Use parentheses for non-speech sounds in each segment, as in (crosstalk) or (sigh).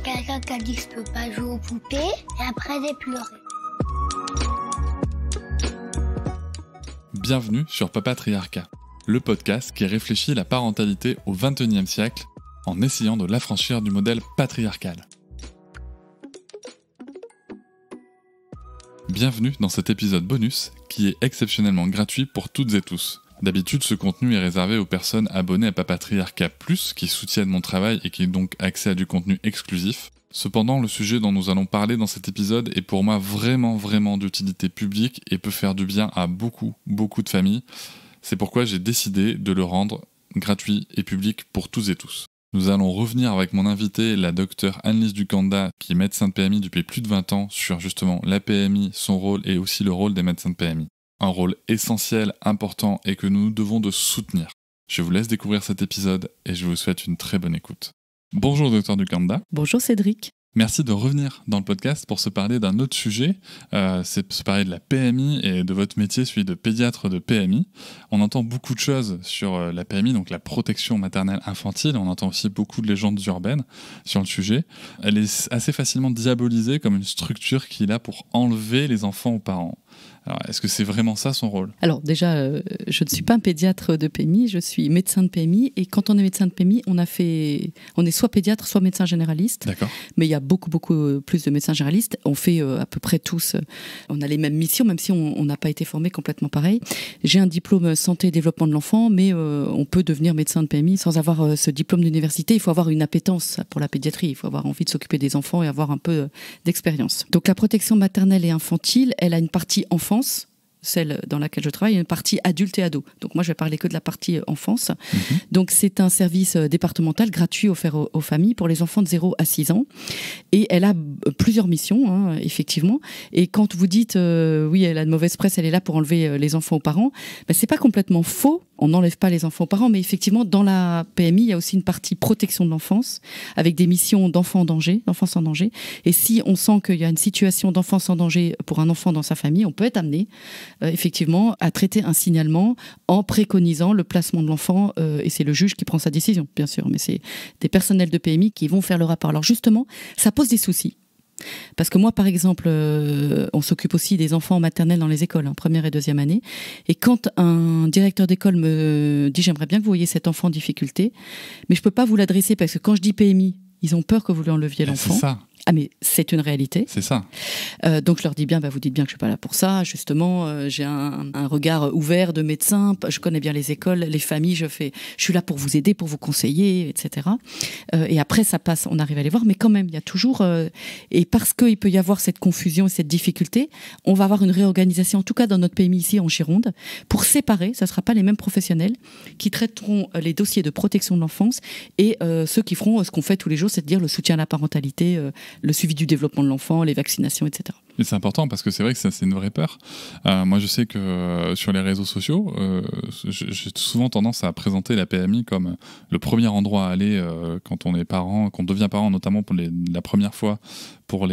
quelqu'un qui a dit que je peux pas jouer aux poupées, et après j'ai pleuré. Bienvenue sur Papatriarcat, le podcast qui réfléchit la parentalité au XXIe siècle en essayant de l'affranchir du modèle patriarcal. Bienvenue dans cet épisode bonus qui est exceptionnellement gratuit pour toutes et tous. D'habitude, ce contenu est réservé aux personnes abonnées à Papatriarca Plus qui soutiennent mon travail et qui ont donc accès à du contenu exclusif. Cependant, le sujet dont nous allons parler dans cet épisode est pour moi vraiment vraiment d'utilité publique et peut faire du bien à beaucoup beaucoup de familles. C'est pourquoi j'ai décidé de le rendre gratuit et public pour tous et tous. Nous allons revenir avec mon invité, la docteure Annelise Ducanda, qui est médecin de PMI depuis plus de 20 ans, sur justement la PMI, son rôle et aussi le rôle des médecins de PMI un rôle essentiel, important et que nous devons de soutenir. Je vous laisse découvrir cet épisode et je vous souhaite une très bonne écoute. Bonjour docteur Ducanda. Bonjour Cédric. Merci de revenir dans le podcast pour se parler d'un autre sujet, c'est euh, c'est se parler de la PMI et de votre métier, celui de pédiatre de PMI. On entend beaucoup de choses sur euh, la PMI, donc la protection maternelle infantile, on entend aussi beaucoup de légendes urbaines sur le sujet. Elle est assez facilement diabolisée comme une structure qui est là pour enlever les enfants aux parents. Alors, est-ce que c'est vraiment ça son rôle Alors, déjà, euh, je ne suis pas un pédiatre de PMI, je suis médecin de PMI. Et quand on est médecin de PMI, on, a fait, on est soit pédiatre, soit médecin généraliste. Mais il y a beaucoup, beaucoup euh, plus de médecins généralistes. On fait euh, à peu près tous, on a les mêmes missions, même si on n'a pas été formé complètement pareil. J'ai un diplôme santé et développement de l'enfant, mais on peut devenir médecin de PMI sans avoir ce diplôme d'université. Il faut avoir une appétence pour la pédiatrie. Il faut avoir envie de s'occuper des enfants et avoir un peu d'expérience. Donc, la protection maternelle et infantile, elle a une partie enfance celle dans laquelle je travaille, une partie adulte et ado. Donc moi, je vais parler que de la partie euh, enfance. Mhm. Donc c'est un service euh, départemental gratuit offert aux, familles pour les enfants de 0 à 6 ans. Et elle a euh, plusieurs missions, hein, effectivement. Et quand vous dites, oui, elle a de mauvaise presse, elle est là pour enlever les enfants aux parents, ben, c'est pas complètement faux. On n'enlève pas les enfants aux parents, mais effectivement, dans la PMI, il y a aussi une partie protection de l'enfance, avec des missions d'enfants en danger, d'enfants en danger. Et si on sent qu'il y a une situation d'enfance en danger pour un enfant dans sa famille, on peut être amené euh, effectivement, à traiter un signalement en préconisant le placement de l'enfant, euh, et c'est le juge qui prend sa décision, bien sûr, mais c'est des personnels de PMI qui vont faire le rapport. Alors justement, ça pose des soucis. Parce que moi, par exemple, euh, on s'occupe aussi des enfants maternels dans les écoles, en hein, première et deuxième année. Et quand un directeur d'école me dit j'aimerais bien que vous voyez cet enfant en difficulté, mais je ne peux pas vous l'adresser parce que quand je dis PMI, ils ont peur que vous lui enleviez ben, l'enfant. C'est ça. Ah mais c'est une réalité. C'est ça. Euh, donc je leur dis bien, bah, vous dites bien que je suis pas là pour ça. Justement, euh, j'ai un, regard ouvert de médecin. Je connais bien les écoles, les familles. Je fais, je suis là pour vous aider, pour vous conseiller, etc. Euh, et après ça passe, on arrive à les voir, mais quand même, il y a toujours. et parce qu'il peut y avoir cette confusion et cette difficulté, on va avoir une réorganisation, en tout cas dans notre PMI ici en Gironde, pour séparer. Ça sera pas les mêmes professionnels qui traiteront les dossiers de protection de l'enfance et ceux qui feront ce qu'on fait tous les jours, c'est-à-dire le soutien à la parentalité le suivi du développement de l'enfant, les vaccinations, etc. Et c'est important parce que c'est vrai que c'est une vraie peur. Euh, moi, je sais que euh, sur les réseaux sociaux, euh, j'ai souvent tendance à présenter la PMI comme le premier endroit à aller quand on est parent, qu'on devient parent, notamment pour la première fois, pour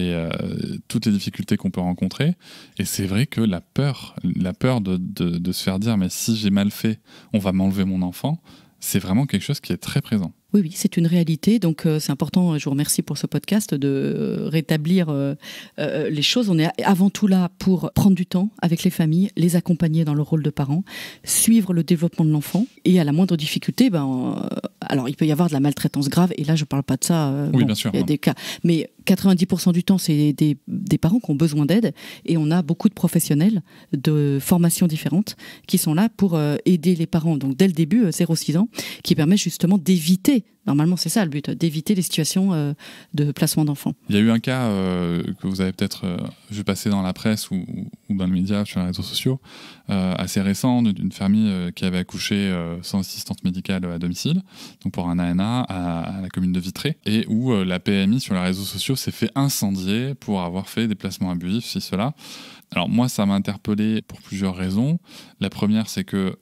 toutes les difficultés qu'on peut rencontrer. Et c'est vrai que la peur, la peur de se faire dire, mais si j'ai mal fait, on va m'enlever mon enfant, c'est vraiment quelque chose qui est très présent. Oui, oui, c'est une réalité. Donc, euh, c'est important. Je vous remercie pour ce podcast de euh, rétablir euh, les choses. On est avant tout là pour prendre du temps avec les familles, les accompagner dans leur rôle de parents, suivre le développement de l'enfant. Et à la moindre difficulté, ben, alors il peut y avoir de la maltraitance grave. Et là, je ne parle pas de ça. oui, bien sûr. des cas. Mais 90% du temps, c'est des, parents qui ont besoin d'aide. Et on a beaucoup de professionnels de formations différentes qui sont là pour aider les parents. Donc, dès le début, 0-6 ans, qui permet justement d'éviter Normalement, c'est ça le but, d'éviter les situations euh, de placement d'enfants. Il y a eu un cas euh, que vous avez peut-être euh, vu passer dans la presse ou, dans le médias, sur les réseaux sociaux, assez récent, d'une famille qui avait accouché sans assistante médicale à domicile, donc pour un ANA à, à la commune de Vitré, et où la PMI sur les réseaux sociaux s'est fait incendier pour avoir fait des placements abusifs, si cela. Alors moi, ça m'a interpellé pour plusieurs raisons. La première, c'est que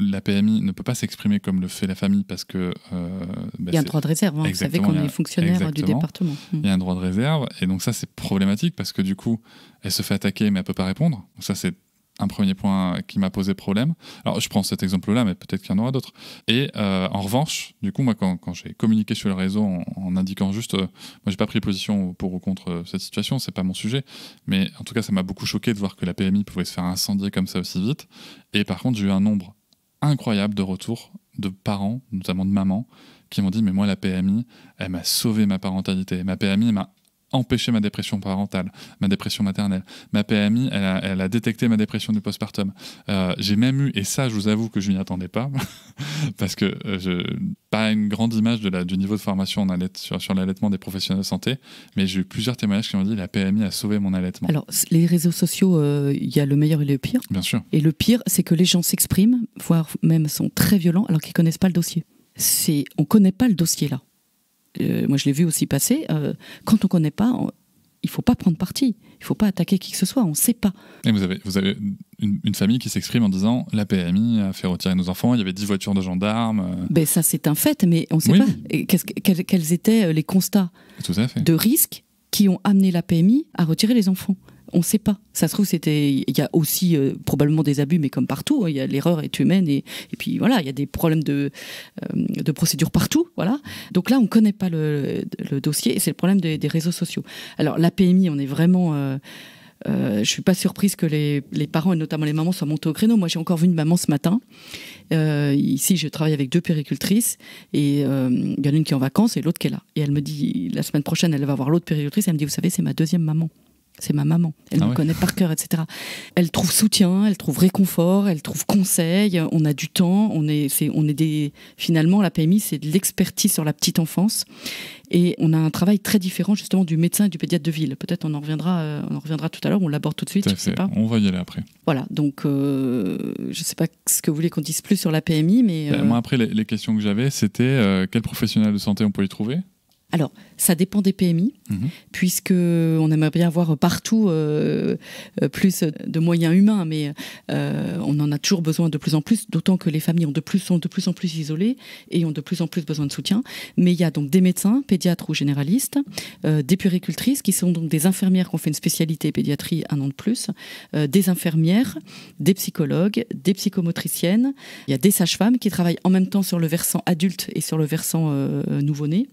la PMI ne peut pas s'exprimer comme le fait la famille parce que. Euh, bah, il y a un droit de réserve, vous hein. savez qu'on est fonctionnaire du département. Il y a un droit de réserve, et donc ça c'est problématique parce que du coup, elle se fait attaquer mais elle ne peut pas répondre. ça c'est un premier point qui m'a posé problème. Alors je prends cet exemple-là, mais peut-être qu'il y en aura d'autres. Et euh, en revanche, du coup, moi quand, j'ai communiqué sur le réseau en, indiquant juste, Moi, euh, moi j'ai pas pris position pour ou contre cette situation, c'est pas mon sujet, mais en tout cas ça m'a beaucoup choqué de voir que la PMI pouvait se faire incendier comme ça aussi vite. Et par contre j'ai eu un nombre incroyable de retour de parents, notamment de mamans, qui m'ont dit Mais moi, la PMI, elle m'a sauvé ma parentalité. Ma PMI m'a empêcher ma dépression parentale, ma dépression maternelle. Ma PMI, elle a, détecté ma dépression du postpartum. Euh, j'ai même eu, et ça, je vous avoue que je n'y attendais pas, (laughs) parce que euh, je pas une grande image de la, du niveau de formation sur, l'allaitement des professionnels de santé, mais j'ai eu plusieurs témoignages qui m'ont dit la PMI a sauvé mon allaitement. Alors, les réseaux sociaux, euh, il y a le meilleur et le pire. Bien sûr. Et le pire, c'est que les gens s'expriment, voire même sont très violents, alors qu'ils connaissent pas le dossier. C'est, on connaît pas le dossier là. Euh, moi je l'ai vu aussi passer, euh, quand on ne connaît pas, il ne faut pas prendre parti, il ne faut pas attaquer qui que ce soit, on ne sait pas. vous avez, une, famille qui s'exprime en disant la PMI a fait retirer nos enfants, il y avait 10 voitures de gendarmes. Euh. Ben ça c'est un fait, mais on ne sait pas quels étaient les constats de risque qui ont amené la PMI à retirer les enfants on ne sait pas. Ça se trouve, c'était, il y a aussi euh, probablement des abus, mais comme partout, hein, il a l'erreur est humaine et, puis voilà, il y a des problèmes de, euh, de procédure partout, voilà. Donc là, on ne connaît pas le, dossier et c'est le problème des, réseaux sociaux. Alors la PMI, on est vraiment euh, je ne suis pas surprise que les, parents et notamment les mamans soient montés au créneau. Moi, j'ai encore vu une maman ce matin. ici, je travaille avec deux péricultrices et il y en a une qui est en vacances et l'autre qui est là. Et elle me dit, la semaine prochaine, elle va voir l'autre péricultrice. Elle me dit, vous savez, c'est ma deuxième maman c'est ma maman. Elle ah me connaît par cœur, etc. Elle trouve soutien, elle trouve réconfort, elle trouve conseil. On a du temps. On est, on est des. Finalement, la PMI, c'est de l'expertise sur la petite enfance. Et on a un travail très différent justement du médecin et du pédiatre de ville. Peut-être on en reviendra, euh, on reviendra tout à l'heure. On l'aborde tout de suite. pas. On va y aller après. Voilà. Donc, euh, je ne sais pas ce que vous voulez qu'on dise plus sur la PMI, mais. Ben, euh, moi, après, les, les questions que j'avais, c'était quel professionnel de santé on peut y trouver alors, ça dépend des PMI, mhm. puisque on aimerait bien avoir partout euh, euh, plus de moyens humains, mais euh, on en a toujours besoin de plus en plus, d'autant que les familles ont de plus, sont de plus en plus isolées et ont de plus en plus besoin de soutien. Mais il y a donc des médecins, pédiatres ou généralistes, des puéricultrices, qui sont donc des infirmières qui ont fait une spécialité pédiatrie un an de plus, des infirmières, des psychologues, des psychomotriciennes, il y a des sages-femmes qui travaillent en même temps sur le versant adulte et sur le versant nouveau-né.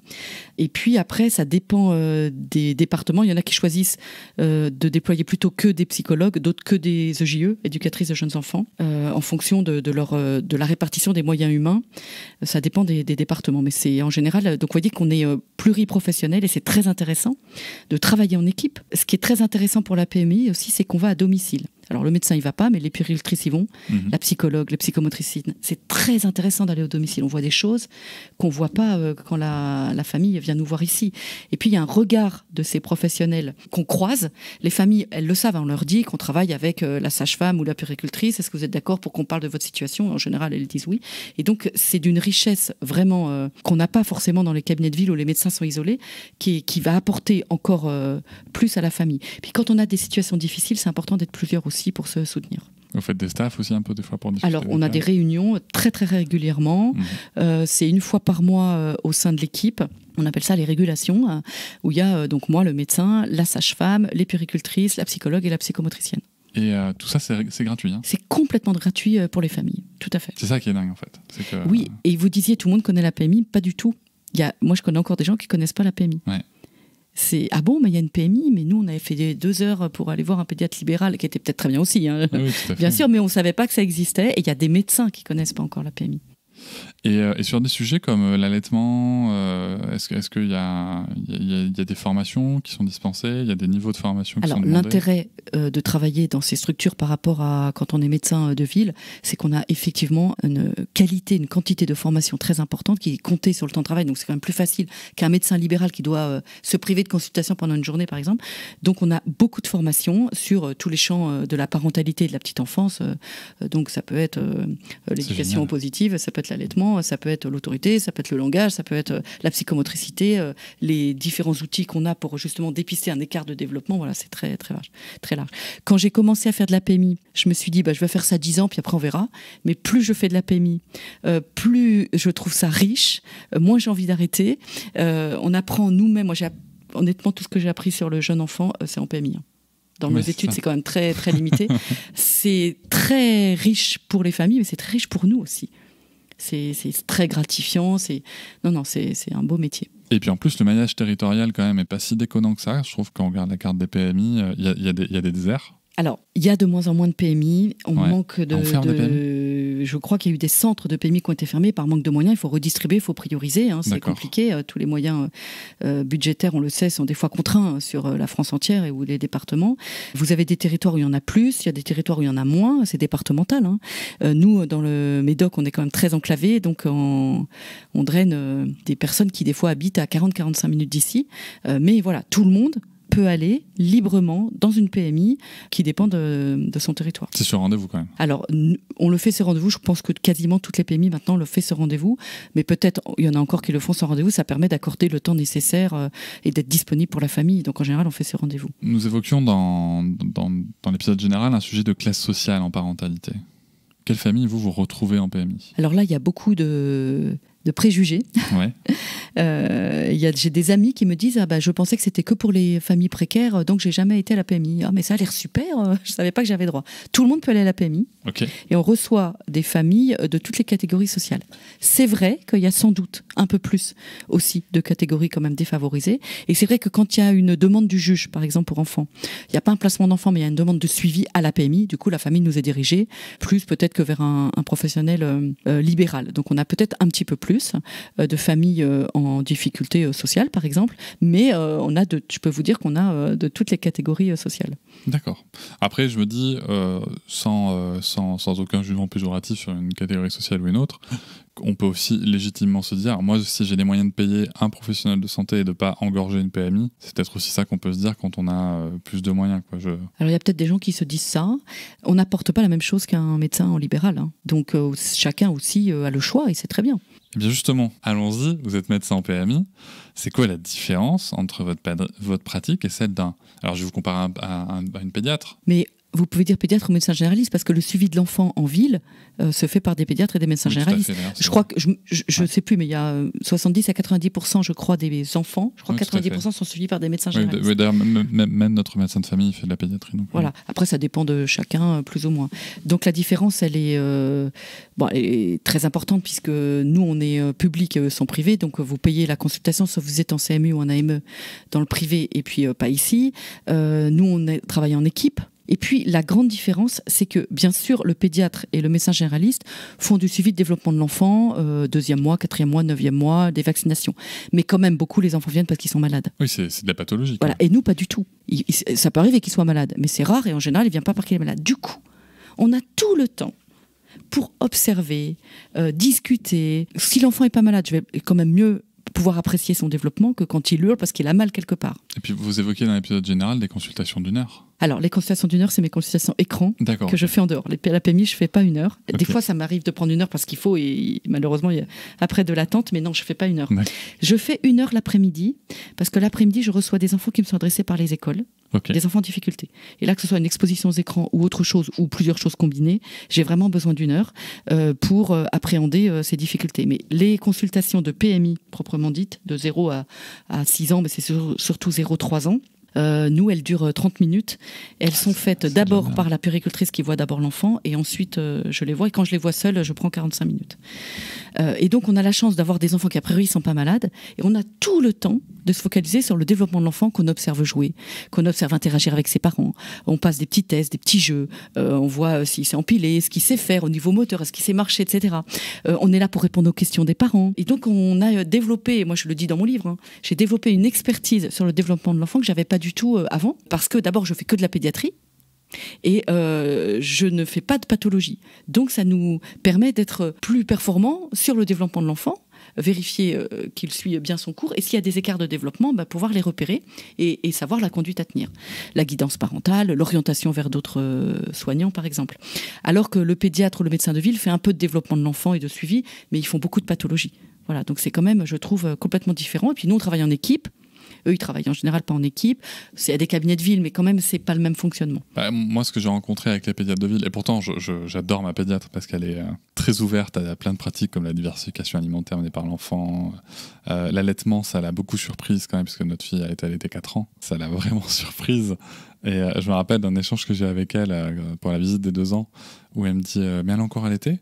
Et puis après, ça dépend euh, des départements. Il y en a qui choisissent euh, de déployer plutôt que des psychologues, d'autres que des EJE, e, éducatrices de jeunes enfants, euh, en fonction de, la répartition des moyens humains. Ça dépend des, départements. Mais c'est en général, donc vous voyez qu'on est pluriprofessionnel et c'est très intéressant de travailler en équipe. Ce qui est très intéressant pour la PMI aussi, c'est qu'on va à domicile. Alors le médecin, il va pas, mais les puéricultrices ils vont, mhm. la psychologue, les psychomotrices, C'est très intéressant d'aller au domicile. On voit des choses qu'on voit pas euh, quand la, famille vient nous voir ici. Et puis il y a un regard de ces professionnels qu'on croise. Les familles, elles le savent. Hein. on leur dit qu'on travaille avec euh, la sage-femme ou la puéricultrice. Est-ce que vous êtes d'accord pour qu'on parle de votre situation En général, elles disent oui. Et donc c'est d'une richesse vraiment euh, qu'on n'a pas forcément dans les cabinets de ville où les médecins sont isolés, qui, qui va apporter encore plus à la famille. Puis quand on a des situations difficiles, c'est important d'être plusieurs aussi pour se soutenir. Vous faites des staffs aussi un peu des fois pour discuter Alors, on a des réunions très très régulièrement. Mhm. Euh, c'est une fois par mois euh, au sein de l'équipe. On appelle ça les régulations, hein, où il y a euh, donc moi, le médecin, la sage-femme, les puricultrices, la psychologue et la psychomotricienne. Et tout ça, c'est gratuit. Hein c'est complètement gratuit pour les familles, tout à fait. C'est ça qui est dingue, en fait. Oui, et vous disiez, tout le monde connaît la PMI, pas du tout. y moi, je connais encore des gens qui ne connaissent pas la PMI c'est ah bon, mais il y a une PMI, mais nous on avait fait deux heures pour aller voir un pédiatre libéral qui était peut-être très bien aussi, hein. bien sûr, mais on savait pas que ça existait et il y a des médecins qui connaissent pas encore la PMI. Euh, et, sur des sujets comme euh, l'allaitement, euh, est-ce qu'il y a, des formations qui sont dispensées Il y a des niveaux de formation qui Alors, L'intérêt de travailler dans ces structures par rapport à quand on est médecin de ville, c'est qu'on a effectivement une qualité, une quantité de formation très importante qui est comptée sur le temps de travail. Donc c'est quand même plus facile qu'un médecin libéral qui doit se priver de consultation pendant une journée, par exemple. Donc on a beaucoup de formations sur tous les champs de la parentalité et de la petite enfance. donc ça peut être l'éducation positive, ça peut être l'allaitement ça peut être l'autorité, ça peut être le langage, ça peut être euh, la psychomotricité, euh, les différents outils qu'on a pour justement dépister un écart de développement. Voilà, c'est très, très large, très large. Quand j'ai commencé à faire de la PMI, je me suis dit, bah, je vais faire ça 10 ans, puis après on verra. Mais plus je fais de la PMI, euh, plus je trouve ça riche, moins j'ai envie d'arrêter. on apprend nous-mêmes. Moi, honnêtement, tout ce que j'ai appris sur le jeune enfant, c'est en PMI. Hein. dans nos études, c'est quand même très, très limité. (laughs) c'est très riche pour les familles, mais c'est très riche pour nous aussi c'est très gratifiant. C'est non, non, c'est un beau métier. Et puis en plus, le maillage territorial quand même est pas si déconnant que ça. Je trouve on regarde la carte des PMI, euh, il y, a, des, déserts. Alors, il y a de moins en moins de PMI. On manque de. On ferme je crois qu'il y a eu des centres de PMI qui ont été fermés par manque de moyens. Il faut redistribuer, il faut prioriser. Hein. c'est compliqué. Euh, tous les moyens euh, euh, budgétaires, on le sait, sont des fois contraints sur la France entière et ou les départements. Vous avez des territoires où il y en a plus, il y a des territoires où il y en a moins. C'est départemental. Hein. nous, dans le Médoc, on est quand même très enclavé, donc on, on draine des personnes qui des fois habitent à 40-45 minutes d'ici. mais voilà, tout le monde aller librement dans une PMI qui dépend de, son territoire. C'est sur rendez-vous quand même. Alors, on le fait ce rendez-vous. Je pense que quasiment toutes les PMI maintenant le fait ce rendez-vous. Mais peut-être, il y en a encore qui le font sans rendez-vous. Ça permet d'accorder le temps nécessaire euh, et d'être disponible pour la famille. Donc, en général, on fait ce rendez-vous. Nous évoquions dans, dans, dans l'épisode général un sujet de classe sociale en parentalité. Quelle famille, vous, vous retrouvez en PMI Alors là, il y a beaucoup de de préjugés. (laughs) Euh, j'ai des amis qui me disent ah bah, Je pensais que c'était que pour les familles précaires, donc j'ai jamais été à la PMI. Ah, mais ça a l'air super, euh, je savais pas que j'avais droit. Tout le monde peut aller à la PMI. Et on reçoit des familles euh, de toutes les catégories sociales. C'est vrai qu'il y a sans doute un peu plus aussi de catégories quand même défavorisées. Et c'est vrai que quand il y a une demande du juge, par exemple pour enfants, il n'y a pas un placement d'enfant, mais il y a une demande de suivi à la PMI. Du coup, la famille nous est dirigée, plus peut-être que vers un, professionnel libéral. Donc on a peut-être un petit peu plus. Euh, de familles euh, en difficulté euh, sociale, par exemple. Mais on a de, je peux vous dire qu'on a de toutes les catégories sociales. D'accord. Après, je me dis, sans, sans, sans, aucun jugement péjoratif sur une catégorie sociale ou une autre, on peut aussi légitimement se dire, moi, si j'ai les moyens de payer un professionnel de santé et de ne pas engorger une PMI, c'est peut-être aussi ça qu'on peut se dire quand on a plus de moyens. Quoi. Alors, il y a peut-être des gens qui se disent ça. On n'apporte pas la même chose qu'un médecin en libéral. Hein. Donc, chacun aussi a le choix et c'est très bien. Eh bien justement, allons-y, vous êtes médecin en PMI, c'est quoi la différence entre votre, votre pratique et celle d'un... Alors je vous compare à, une pédiatre. Mais vous pouvez dire pédiatre ou médecin généraliste parce que le suivi de l'enfant en ville euh, se fait par des pédiatres et des médecins généralistes. je crois que je ne sais plus, mais il y a 70 euh, à 90 je crois des enfants. Je crois que 90 sont suivis par des médecins généralistes. Oui, d'ailleurs même notre médecin de famille fait de la pédiatrie. voilà. Après, ça dépend de chacun euh, plus ou moins. Donc la différence, elle est, est très importante puisque nous on est public et eux sont privés, donc vous payez la consultation sauf vous êtes en CMU ou en AME dans le privé et puis pas ici. nous on est, travaille en équipe. Et puis, la grande différence, c'est que, bien sûr, le pédiatre et le médecin généraliste font du suivi de développement de l'enfant, euh, deuxième mois, quatrième mois, neuvième mois, des vaccinations. Mais quand même, beaucoup les enfants viennent parce qu'ils sont malades. Oui, c'est de la pathologie. Voilà. Et nous, pas du tout. ça peut arriver qu'ils soient malades, mais c'est rare et en général, il ne vient pas parce qu'il est malade. Du coup, on a tout le temps pour observer, euh, discuter. Si l'enfant est pas malade, je vais quand même mieux pouvoir apprécier son développement que quand il hurle parce qu'il a mal quelque part. Et puis vous évoquez dans l'épisode général des consultations d'une heure. Alors, les consultations d'une heure, c'est mes consultations écran que je fais en dehors. Les, la PMI, je ne fais pas une heure. Des fois, ça m'arrive de prendre une heure parce qu'il faut, et malheureusement, il y a après de l'attente, mais non, je ne fais pas une heure. Je fais une heure l'après-midi parce que l'après-midi, je reçois des enfants qui me sont adressés par les écoles, des enfants en difficulté. Et là, que ce soit une exposition aux écrans ou autre chose, ou plusieurs choses combinées, j'ai vraiment besoin d'une heure euh, pour euh, appréhender euh, ces difficultés. Mais les consultations de PMI, proprement dites, de 0 à, 6 ans, mais c'est surtout 0-3 ans, euh, nous, elles durent 30 euh, minutes. Elles sont ah, faites d'abord par la péricultrice qui voit d'abord l'enfant et ensuite euh, je les vois. Et quand je les vois seules, je prends 45 minutes. et donc, on a la chance d'avoir des enfants qui, a priori, sont pas malades. Et on a tout le temps de se focaliser sur le développement de l'enfant qu'on observe jouer, qu'on observe interagir avec ses parents. On passe des petits tests, des petits jeux. on voit s'il s'est empilé, ce qu'il sait faire au niveau moteur, est-ce qu'il sait marcher, etc. on est là pour répondre aux questions des parents. Et donc, on a développé, moi je le dis dans mon livre, hein, j'ai développé une expertise sur le développement de l'enfant que j'avais pas du du tout euh, avant, parce que d'abord, je fais que de la pédiatrie, et euh, je ne fais pas de pathologie. Donc ça nous permet d'être plus performants sur le développement de l'enfant, vérifier euh, qu'il suit bien son cours, et s'il y a des écarts de développement, bah, pouvoir les repérer et, savoir la conduite à tenir. La guidance parentale, l'orientation vers d'autres soignants, par exemple. Alors que le pédiatre ou le médecin de ville fait un peu de développement de l'enfant et de suivi, mais ils font beaucoup de pathologie. Voilà, donc c'est quand même, je trouve, complètement différent. Et puis nous, on travaille en équipe. Eux, ils travaillent en général pas en équipe. C'est à des cabinets de ville, mais quand même, c'est pas le même fonctionnement. Bah, moi, ce que j'ai rencontré avec les pédiatres de ville, et pourtant, j'adore ma pédiatre parce qu'elle est euh, très ouverte à plein de pratiques comme la diversification alimentaire menée par l'enfant. Euh, l'allaitement, ça l'a beaucoup surprise quand même, puisque notre fille a été allaitée 4 ans. Ça l'a (laughs) vraiment surprise. Et euh, je me rappelle d'un échange que j'ai avec elle pour la visite des 2 ans, où elle me dit Mais elle a encore allaité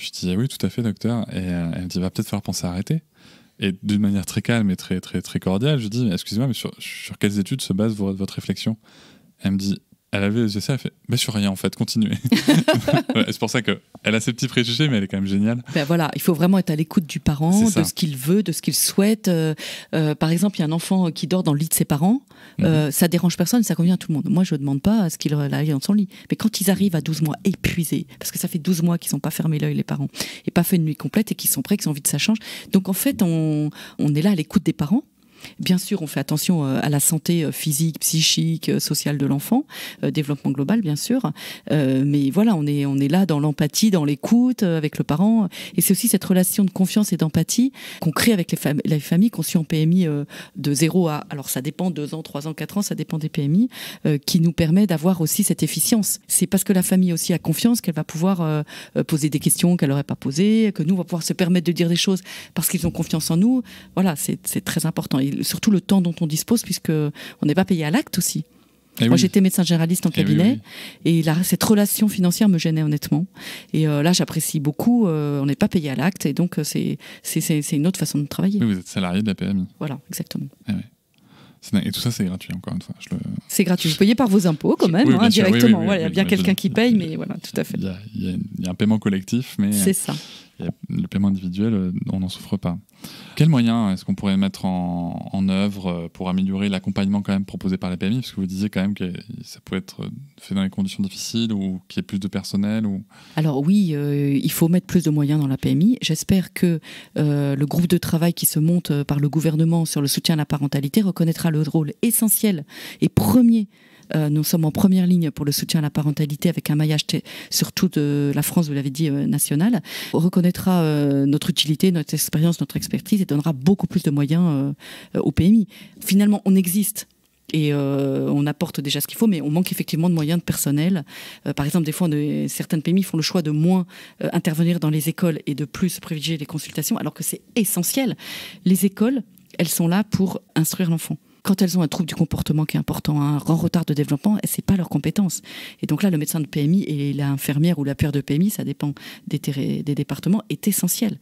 je dis ah oui, tout à fait, docteur. Et elle me dit va peut-être faire penser à arrêter. Et d'une manière très calme et très, très, très cordiale, je dis Excusez-moi, mais sur, sur quelles études se base votre réflexion Elle me dit elle avait les yeux elle fait bah, Je rien en fait, continuez. (laughs) (laughs) c'est pour ça qu'elle a ses petits préjugés, mais elle est quand même géniale. Ben voilà, il faut vraiment être à l'écoute du parent, de ce qu'il veut, de ce qu'il souhaite. Euh, euh, par exemple, il y a un enfant qui dort dans le lit de ses parents, euh, mhm. ça dérange personne, ça convient à tout le monde. Moi, je ne demande pas à ce qu'il aille dans son lit. Mais quand ils arrivent à 12 mois épuisés, parce que ça fait 12 mois qu'ils n'ont pas fermé l'œil, les parents, et pas fait une nuit complète, et qu'ils sont prêts, qu'ils ont envie que ça change. Donc en fait, on est là à l'écoute des parents Bien sûr, on fait attention euh, à la santé euh, physique, psychique, euh, sociale de l'enfant, développement global, bien sûr. mais voilà, on est, on est là dans l'empathie, dans l'écoute avec le parent. Et c'est aussi cette relation de confiance et d'empathie qu'on crée avec les, fam les familles qu'on suit en PMI de 0 à, alors ça dépend, 2 ans, 3 ans, 4 ans, ça dépend des PMI, qui nous permet d'avoir aussi cette efficience. C'est parce que la famille aussi a confiance qu'elle va pouvoir poser des questions qu'elle n'aurait pas posées, que nous, on va pouvoir se permettre de dire des choses parce qu'ils ont confiance en nous. Voilà, c'est très important surtout le temps dont on dispose, puisque on n'est pas payé à l'acte aussi. Eh Moi, j'étais médecin généraliste en eh cabinet et, cette relation financière me gênait honnêtement. Et euh, là, j'apprécie beaucoup. Euh, on n'est pas payé à l'acte et donc euh, c'est c'est une autre façon de travailler. vous êtes salarié de la PMI. Voilà, exactement. Eh et, tout ça, c'est gratuit, encore une fois. C'est gratuit. Vous payez par vos impôts, quand même, hein, directement. Il y a bien quelqu'un qui paye, mais voilà, tout à fait. Il y, y, a un paiement collectif, mais. C'est ça le paiement individuel, euh, on n'en souffre pas. Quels moyens est-ce qu'on pourrait mettre en, œuvre euh, pour améliorer l'accompagnement quand même proposé par la PMI Parce que vous disiez quand même que ça peut être euh, fait dans des conditions difficiles ou qu'il y ait plus de personnel ou... Alors oui, il faut mettre plus de moyens dans la PMI. J'espère que le groupe de travail qui se monte par le gouvernement sur le soutien à la parentalité reconnaîtra le rôle essentiel et premier euh, nous sommes en première ligne pour le soutien à la parentalité avec un maillage surtout de euh, la France, vous l'avez dit, euh, nationale. On reconnaîtra notre utilité, notre expérience, notre expertise et donnera beaucoup plus de moyens aux PMI. Finalement, on existe et on apporte déjà ce qu'il faut, mais on manque effectivement de moyens de personnel. par exemple, des fois, certaines PMI font le choix de moins intervenir dans les écoles et de plus privilégier les consultations, alors que c'est essentiel. Les écoles, elles sont là pour instruire l'enfant quand elles ont un trouble du comportement qui est important, un hein, grand retard de développement, c'est pas leur compétence. Et donc là, le médecin de PMI et l'infirmière ou la paire de PMI, ça dépend des départements, est essentiel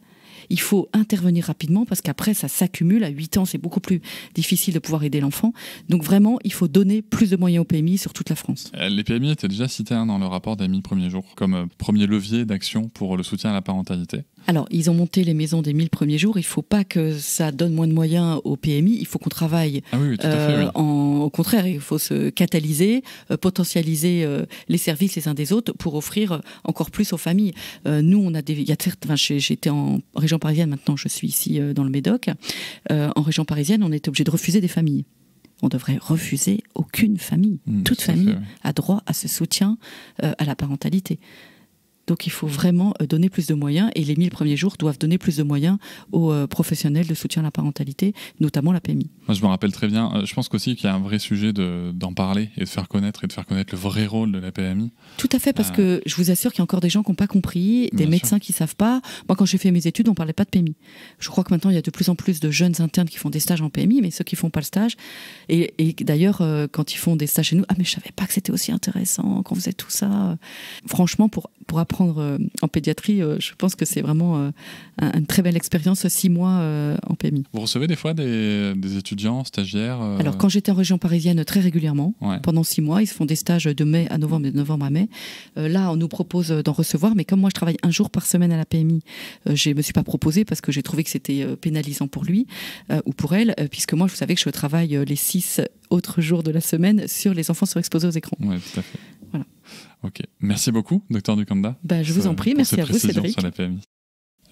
il faut intervenir rapidement parce qu'après, ça s'accumule. À 8 ans, c'est beaucoup plus difficile de pouvoir aider l'enfant. Donc vraiment, il faut donner plus de moyens aux PMI sur toute la France. Euh, les PMI étaient déjà cités hein, dans le rapport des 1000 premiers jours comme euh, premier levier d'action pour le soutien à la parentalité. Alors, ils ont monté les maisons des 1000 premiers jours. Il ne faut pas que ça donne moins de moyens aux PMI. Il faut qu'on travaille. Ah euh, au contraire, il faut se catalyser, potentialiser les services les uns des autres pour offrir encore plus aux familles. nous, on a des. Il J'étais en région parisienne, maintenant je suis ici euh, dans le Médoc, euh, en région parisienne, on est obligé de refuser des familles on devrait refuser aucune famille. Hmm, Toute famille a droit à ce soutien euh, à la parentalité. Donc il faut vraiment euh, donner plus de moyens et les 1000 premiers jours doivent donner plus de moyens aux euh, professionnels de soutien à la parentalité, notamment la PMI. Moi, je me rappelle très bien. Euh, je pense aussi qu'il y a un vrai sujet d'en parler et de faire connaître et de faire connaître le vrai rôle de la PMI. Tout à fait, parce que je vous assure qu'il y a encore des gens qui n'ont pas compris, des médecins qui ne savent pas. Moi, quand j'ai fait mes études, on ne parlait pas de PMI. Je crois que maintenant, il y a de plus en plus de jeunes internes qui font des stages en PMI, mais ceux qui ne font pas le stage, et, d'ailleurs, quand ils font des stages chez nous, ah mais je savais pas que c'était aussi intéressant, quand vous faisait tout ça. Franchement, pour, pour apprendre euh, en pédiatrie, euh, je pense que c'est vraiment euh, une très belle expérience, six mois en PMI. Vous recevez des fois des, étudiants, stagiaires Alors, quand j'étais en région parisienne, très régulièrement, pendant six mois, ils se font des stages de mai à novembre, de novembre à mai. là, on nous propose d'en recevoir, mais comme moi, je travaille un jour par semaine à la PMI, je ne me suis pas proposé parce que j'ai trouvé que c'était pénalisant pour lui ou pour elle, puisque moi, vous savez que je travaille les six autres jours de la semaine sur les enfants sur-exposés aux écrans. Oui, tout à fait. Ok. Merci beaucoup, docteur dukanda bah, je vous euh, en prie. Merci à vous, Cédric.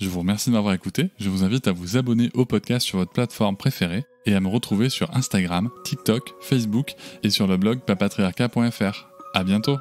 Je vous remercie de m'avoir écouté. Je vous invite à vous abonner au podcast sur votre plateforme préférée et à me retrouver sur Instagram, TikTok, Facebook et sur le blog papatriarca.fr. À bientôt!